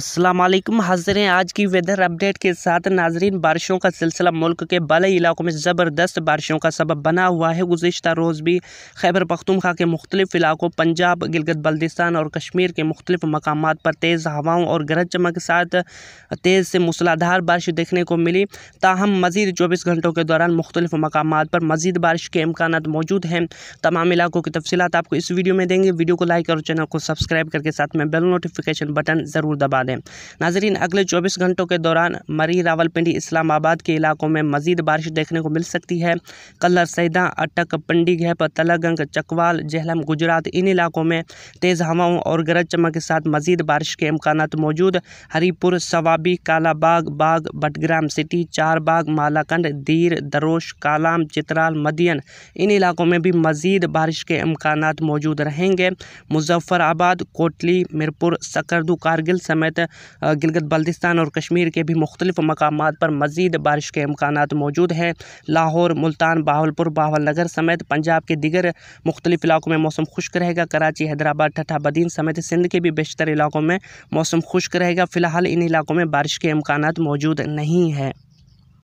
असलम हाजिर हैं आज की वेदर अपडेट के साथ नाजरीन बारिशों का सिलसिला मुल्क के बड़े इलाकों में ज़बरदस्त बारिशों का सबब बना हुआ है गुज्त रोज़ भी खैबर पख्तूनखा के मुख्तलिफ इलाकों पंजाब गिलगत बल्दिस्तान और कश्मीर के मुख्तलिफ मकाम पर तेज़ हवाओं और गरज चमक के साथ तेज़ से मूसलाधार बारिश देखने को मिली ताहम मज़ीद चौबीस घंटों के दौरान मुख्तलिफ मकाम पर मज़ीद बारिश के इम्कान मौजूद हैं तमाम इलाकों की तफसीत आपको इस वीडियो में देंगे वीडियो को लाइक और चैनल को सब्सक्राइब करके साथ में बेल नोटिफिकेशन बटन ज़रूर दबा दें है नाजरीन अगले चौबीस घंटों के दौरान मरी रावलपिंडी इस्लामाबाद के इलाकों में मजीद बारिश देखने को मिल सकती है कल्लर सैदा अटक पंडी घैप तलागंग चकवाल जहलम गुजरात इन इलाकों में तेज़ हवाओं और गरज चमक के साथ मजीद बारिश के इम्कान मौजूद हरीपुर सवाबी कालाबाग बाग बटग्राम सिटी चारबाग मालाकंड दीर दरोश कालाम चित्राल मदियन इन इलाकों में भी मज़ीद बारिश के इम्कान मौजूद रहेंगे मुजफ्फर आबाद कोटली मिरपुर सकरदू कारगिल समेत समेत गिलगत बल्तिस्तान और कश्मीर के भी मुख्तलिफ मकाम पर मज़ीद बारिश के इम्कान मौजूद हैं लाहौर मुल्तान बाहुल नगर समेत पंजाब के दिगर मुख्तलिफ इलाकों में मौसम खुश्क रहेगा कराची हैदराबाद ठठा बदीन समेत सिंध के भी बेशतर इलाकों में मौसम खुश्क रहेगा फ़िलहाल इन इलाकों में बारिश के इम्कान मौजूद नहीं हैं